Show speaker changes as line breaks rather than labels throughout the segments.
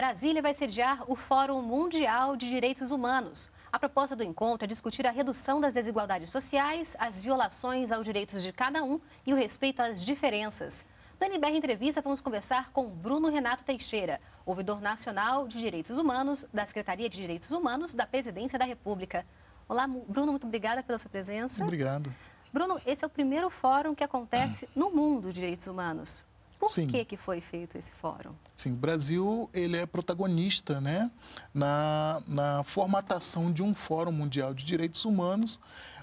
Brasília vai sediar o Fórum Mundial de Direitos Humanos. A proposta do encontro é discutir a redução das desigualdades sociais, as violações aos direitos de cada um e o respeito às diferenças. No NBR Entrevista, vamos conversar com Bruno Renato Teixeira, ouvidor nacional de direitos humanos da Secretaria de Direitos Humanos da Presidência da República. Olá, Bruno, muito obrigada pela sua presença. Obrigado. Bruno, esse é o primeiro fórum que acontece no mundo de direitos humanos. Por Sim. que, que foi feito esse fórum?
Sim, o Brasil ele é protagonista né, na, na formatação de um Fórum Mundial de Direitos Humanos,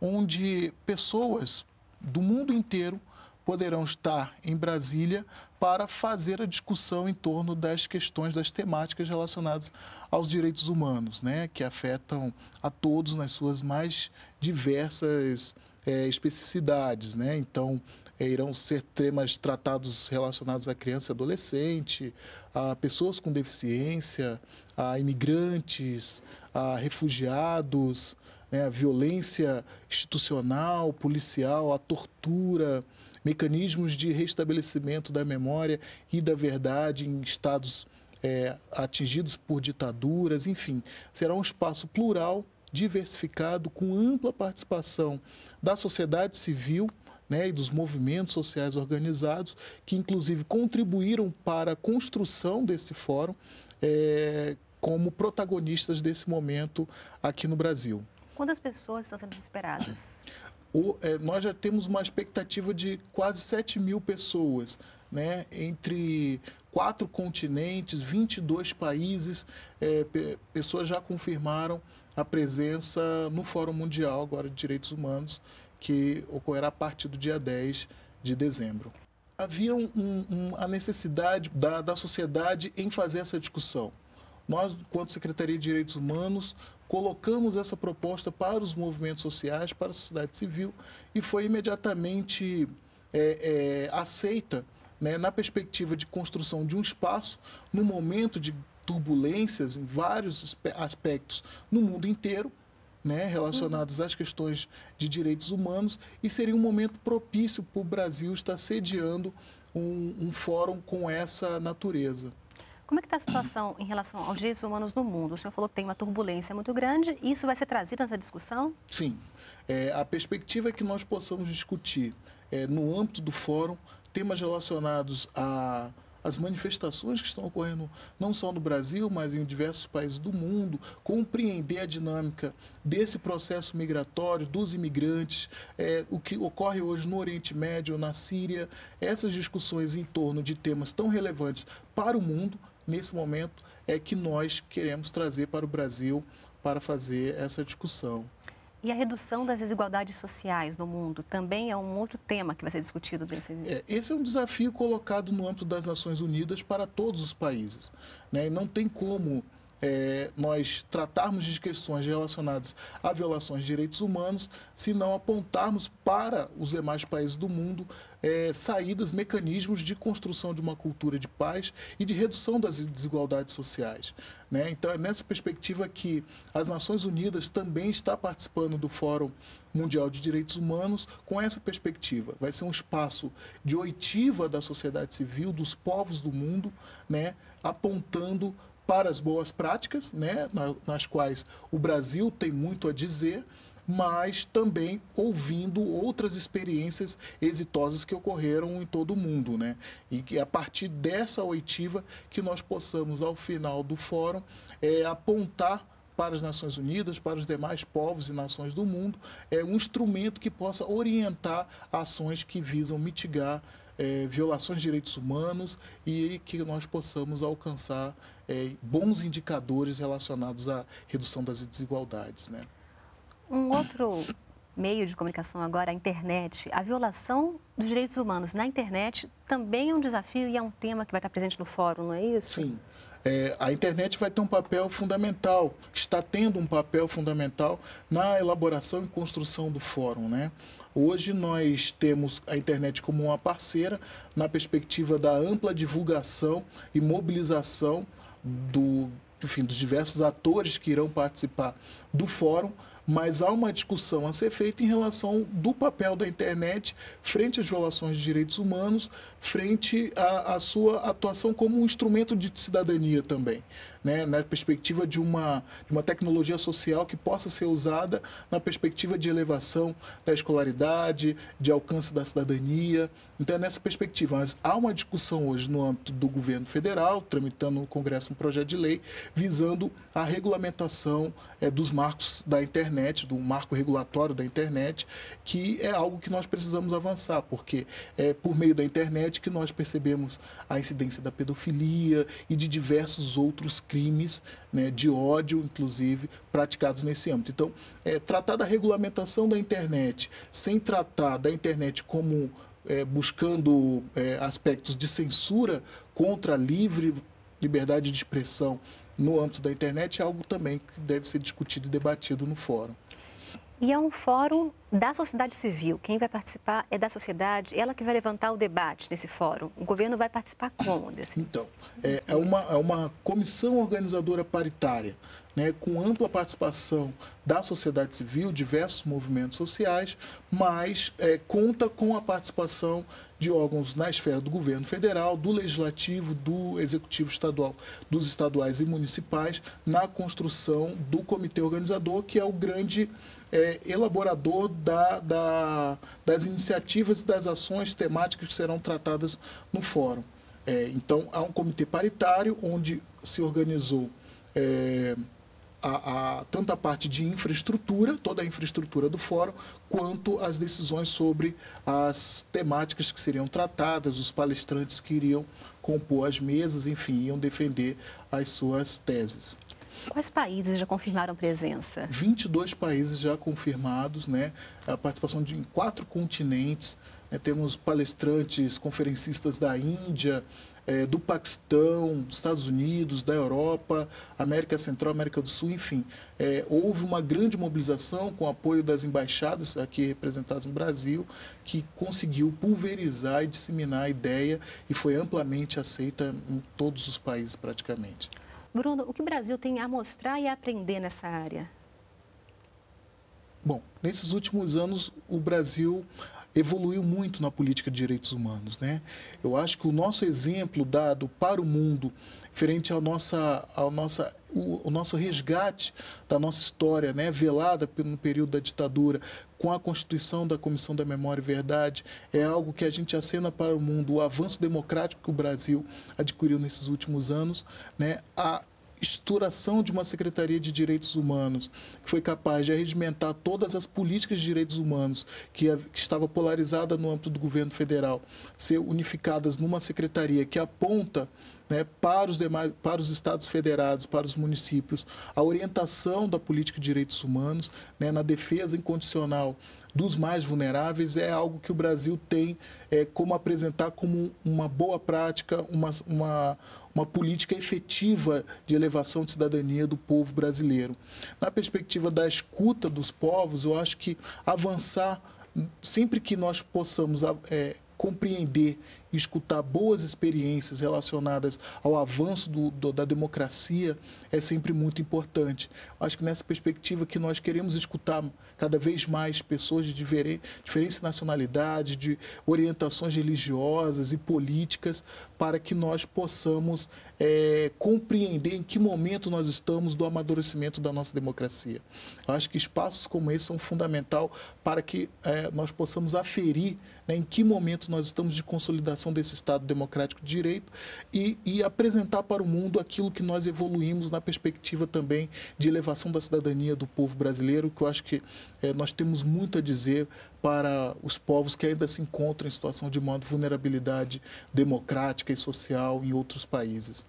onde pessoas do mundo inteiro poderão estar em Brasília para fazer a discussão em torno das questões, das temáticas relacionadas aos direitos humanos, né, que afetam a todos nas suas mais diversas é, especificidades, né? Então, é, irão ser temas tratados relacionados à criança e adolescente, a pessoas com deficiência, a imigrantes, a refugiados, né, a violência institucional, policial, a tortura, mecanismos de restabelecimento da memória e da verdade em estados é, atingidos por ditaduras, enfim. Será um espaço plural, diversificado, com ampla participação da sociedade civil né, e dos movimentos sociais organizados, que inclusive contribuíram para a construção desse fórum é, como protagonistas desse momento aqui no Brasil.
Quantas pessoas estão sendo desesperadas?
O, é, nós já temos uma expectativa de quase 7 mil pessoas, né, entre quatro continentes, 22 países, é, pessoas já confirmaram a presença no Fórum Mundial agora de Direitos Humanos, que ocorrerá a partir do dia 10 de dezembro. Havia um, um, a necessidade da, da sociedade em fazer essa discussão. Nós, enquanto Secretaria de Direitos Humanos, colocamos essa proposta para os movimentos sociais, para a sociedade civil, e foi imediatamente é, é, aceita né, na perspectiva de construção de um espaço, no momento de turbulências em vários aspectos no mundo inteiro, né, relacionados uhum. às questões de direitos humanos, e seria um momento propício para o Brasil estar sediando um, um fórum com essa natureza.
Como é que está a situação em relação aos direitos humanos no mundo? O senhor falou que tem uma turbulência muito grande, e isso vai ser trazido nessa discussão?
Sim. É, a perspectiva é que nós possamos discutir, é, no âmbito do fórum, temas relacionados a as manifestações que estão ocorrendo não só no Brasil, mas em diversos países do mundo, compreender a dinâmica desse processo migratório, dos imigrantes, é, o que ocorre hoje no Oriente Médio, na Síria, essas discussões em torno de temas tão relevantes para o mundo, nesse momento, é que nós queremos trazer para o Brasil para fazer essa discussão.
E a redução das desigualdades sociais no mundo também é um outro tema que vai ser discutido desse é,
Esse é um desafio colocado no âmbito das Nações Unidas para todos os países. Né? Não tem como é, nós tratarmos de questões relacionadas a violações de direitos humanos, se não apontarmos para os demais países do mundo é, saídas, mecanismos de construção de uma cultura de paz e de redução das desigualdades sociais. Né? Então, é nessa perspectiva que as Nações Unidas também está participando do Fórum Mundial de Direitos Humanos com essa perspectiva. Vai ser um espaço de oitiva da sociedade civil, dos povos do mundo, né? apontando para as boas práticas, né, nas quais o Brasil tem muito a dizer, mas também ouvindo outras experiências exitosas que ocorreram em todo o mundo, né? E que a partir dessa oitiva que nós possamos, ao final do fórum, é, apontar para as Nações Unidas, para os demais povos e nações do mundo, é um instrumento que possa orientar ações que visam mitigar é, violações de direitos humanos e que nós possamos alcançar é, bons indicadores relacionados à redução das desigualdades. Né?
Um outro meio de comunicação agora, a internet, a violação dos direitos humanos na internet também é um desafio e é um tema que vai estar presente no fórum, não é isso? Sim.
É, a internet vai ter um papel fundamental, está tendo um papel fundamental na elaboração e construção do fórum. Né? Hoje nós temos a internet como uma parceira na perspectiva da ampla divulgação e mobilização do, enfim, dos diversos atores que irão participar do fórum, mas há uma discussão a ser feita em relação do papel da internet frente às violações de direitos humanos, frente à, à sua atuação como um instrumento de cidadania também né, na perspectiva de uma, de uma tecnologia social que possa ser usada na perspectiva de elevação da escolaridade, de alcance da cidadania. Então, é nessa perspectiva. Mas há uma discussão hoje no âmbito do governo federal, tramitando no Congresso um projeto de lei visando a regulamentação é, dos marcos da internet, do marco regulatório da internet, que é algo que nós precisamos avançar, porque é por meio da internet que nós percebemos a incidência da pedofilia e de diversos outros crimes né, de ódio, inclusive, praticados nesse âmbito. Então, é, tratar da regulamentação da internet sem tratar da internet como é, buscando é, aspectos de censura contra a livre liberdade de expressão no âmbito da internet é algo também que deve ser discutido e debatido no fórum.
E é um fórum da sociedade civil. Quem vai participar é da sociedade, ela que vai levantar o debate nesse fórum. O governo vai participar como desse? Assim?
Então, é, é uma, é uma comissão organizadora paritária, né, com ampla participação da sociedade civil, diversos movimentos sociais, mas é, conta com a participação de órgãos na esfera do governo federal, do legislativo, do executivo estadual, dos estaduais e municipais, na construção do comitê organizador, que é o grande é, elaborador da, da, das iniciativas e das ações temáticas que serão tratadas no fórum. É, então, há um comitê paritário onde se organizou. É, a, a, tanto a parte de infraestrutura, toda a infraestrutura do fórum, quanto as decisões sobre as temáticas que seriam tratadas, os palestrantes que iriam compor as mesas, enfim, iam defender as suas teses.
Quais países já confirmaram presença?
22 países já confirmados, né? A participação de, em quatro continentes. Né? Temos palestrantes, conferencistas da Índia, é, do Paquistão, dos Estados Unidos, da Europa, América Central, América do Sul, enfim. É, houve uma grande mobilização com apoio das embaixadas aqui representadas no Brasil, que conseguiu pulverizar e disseminar a ideia e foi amplamente aceita em todos os países praticamente.
Bruno, o que o Brasil tem a mostrar e a aprender nessa área?
Bom, nesses últimos anos, o Brasil evoluiu muito na política de direitos humanos. Né? Eu acho que o nosso exemplo dado para o mundo, frente ao, nossa, ao nossa, o, o nosso resgate da nossa história, né? velada no período da ditadura, com a constituição da Comissão da Memória e Verdade, é algo que a gente acena para o mundo, o avanço democrático que o Brasil adquiriu nesses últimos anos, né? a estruturação de uma Secretaria de Direitos Humanos, que foi capaz de arregimentar todas as políticas de direitos humanos que, que estava polarizada no âmbito do governo federal, ser unificadas numa secretaria que aponta né, para, os demais, para os estados federados, para os municípios, a orientação da política de direitos humanos, né, na defesa incondicional dos mais vulneráveis é algo que o Brasil tem é, como apresentar como uma boa prática, uma, uma, uma política efetiva de elevação de cidadania do povo brasileiro. Na perspectiva da escuta dos povos, eu acho que avançar sempre que nós possamos é, compreender e escutar boas experiências relacionadas ao avanço do, do, da democracia é sempre muito importante. Acho que nessa perspectiva que nós queremos escutar cada vez mais pessoas de diferentes diferente nacionalidades, de orientações religiosas e políticas, para que nós possamos é, compreender em que momento nós estamos do amadurecimento da nossa democracia. Eu acho que espaços como esse são fundamental para que é, nós possamos aferir né, em que momento nós estamos de consolidação criação desse Estado democrático de direito e, e apresentar para o mundo aquilo que nós evoluímos na perspectiva também de elevação da cidadania do povo brasileiro, que eu acho que é, nós temos muito a dizer para os povos que ainda se encontram em situação de maior vulnerabilidade democrática e social em outros países.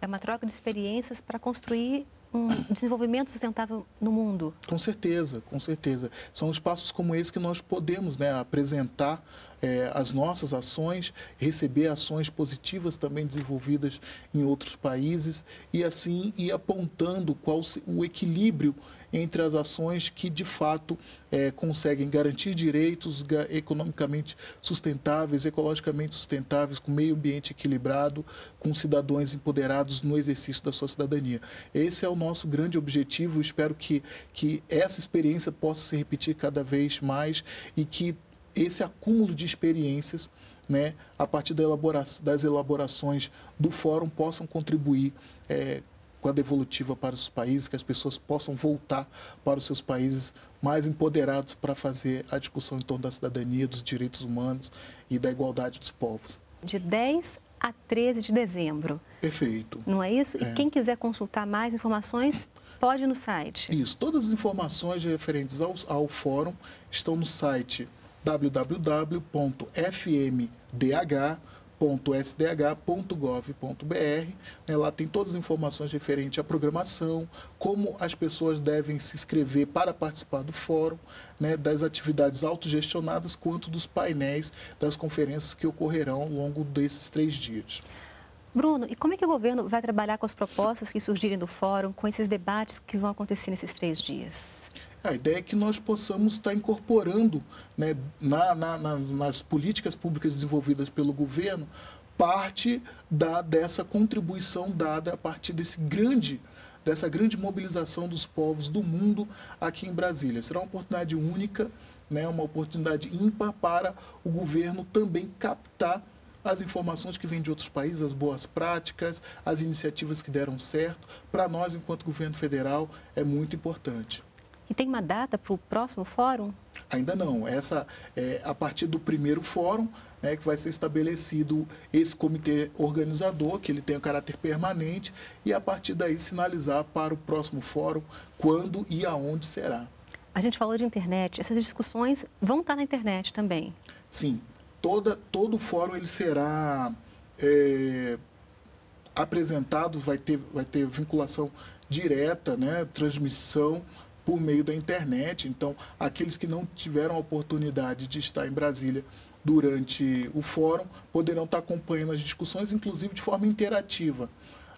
É uma troca de experiências para construir um desenvolvimento sustentável
no mundo? Com certeza, com certeza. São espaços como esse que nós podemos né, apresentar é, as nossas ações, receber ações positivas também desenvolvidas em outros países e assim ir apontando qual o equilíbrio entre as ações que de fato é, conseguem garantir direitos economicamente sustentáveis, ecologicamente sustentáveis, com meio ambiente equilibrado, com cidadãos empoderados no exercício da sua cidadania. Esse é o nosso grande objetivo. Espero que, que essa experiência possa se repetir cada vez mais e que esse acúmulo de experiências. Né, a partir da elabora das elaborações do fórum possam contribuir é, com a devolutiva para os países, que as pessoas possam voltar para os seus países mais empoderados para fazer a discussão em torno da cidadania, dos direitos humanos e da igualdade dos povos.
De 10 a 13 de dezembro.
Perfeito.
Não é isso? É. E quem quiser consultar mais informações, pode ir no site. Isso.
Todas as informações referentes ao, ao fórum estão no site www.fmdh.com www.sdh.gov.br. Né, lá tem todas as informações referentes à programação, como as pessoas devem se inscrever para participar do fórum, né, das atividades autogestionadas, quanto dos painéis das conferências que ocorrerão ao longo desses três dias.
Bruno, e como é que o governo vai trabalhar com as propostas que surgirem do fórum, com esses debates que vão acontecer nesses três dias?
A ideia é que nós possamos estar incorporando né, na, na, nas políticas públicas desenvolvidas pelo governo parte da, dessa contribuição dada a partir desse grande dessa grande mobilização dos povos do mundo aqui em Brasília. Será uma oportunidade única, né, uma oportunidade ímpar para o governo também captar as informações que vêm de outros países, as boas práticas, as iniciativas que deram certo. Para nós, enquanto governo federal, é muito importante.
E tem uma data para o próximo fórum?
Ainda não. Essa é a partir do primeiro fórum né, que vai ser estabelecido esse comitê organizador, que ele tem um caráter permanente, e a partir daí sinalizar para o próximo fórum quando
e aonde será. A gente falou de internet. Essas discussões vão estar tá na internet também?
Sim. Toda, todo o fórum ele será é, apresentado, vai ter, vai ter vinculação direta, né, transmissão por meio da internet. Então, aqueles que não tiveram a oportunidade de estar em Brasília durante o fórum poderão estar acompanhando as discussões, inclusive de forma interativa.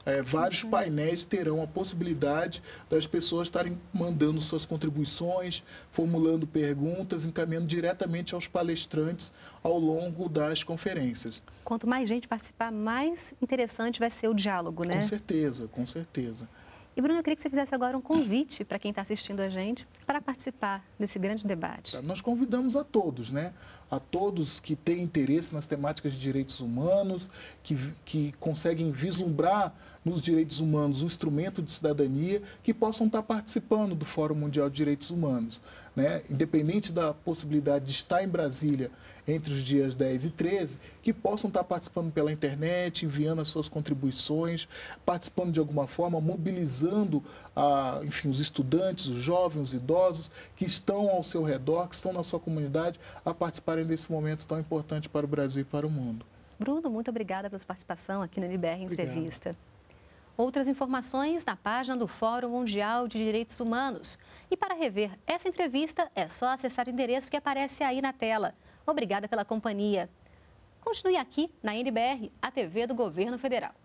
É, vários uhum. painéis terão a possibilidade das pessoas estarem mandando suas contribuições, formulando perguntas, encaminhando diretamente aos palestrantes ao longo das conferências.
Quanto mais gente participar, mais interessante vai ser o diálogo, né? Com certeza, com certeza. E, Bruno, eu queria que você fizesse agora um convite para quem está assistindo a gente para participar desse grande debate. Tá, nós convidamos a todos, né? A
todos que têm interesse nas temáticas de direitos humanos, que, que conseguem vislumbrar nos direitos humanos um instrumento de cidadania, que possam estar tá participando do Fórum Mundial de Direitos Humanos né, independente da possibilidade de estar em Brasília entre os dias 10 e 13, que possam estar participando pela internet, enviando as suas contribuições, participando de alguma forma, mobilizando a, ah, enfim, os estudantes, os jovens, os idosos que estão ao seu redor, que estão na sua comunidade, a participarem desse momento tão importante para o Brasil e para o mundo.
Bruno, muito obrigada pela sua participação aqui no NBR Entrevista. Obrigado. Outras informações na página do Fórum Mundial de Direitos Humanos. E para rever essa entrevista, é só acessar o endereço que aparece aí na tela. Obrigada pela companhia. Continue aqui na NBR, a TV do Governo Federal.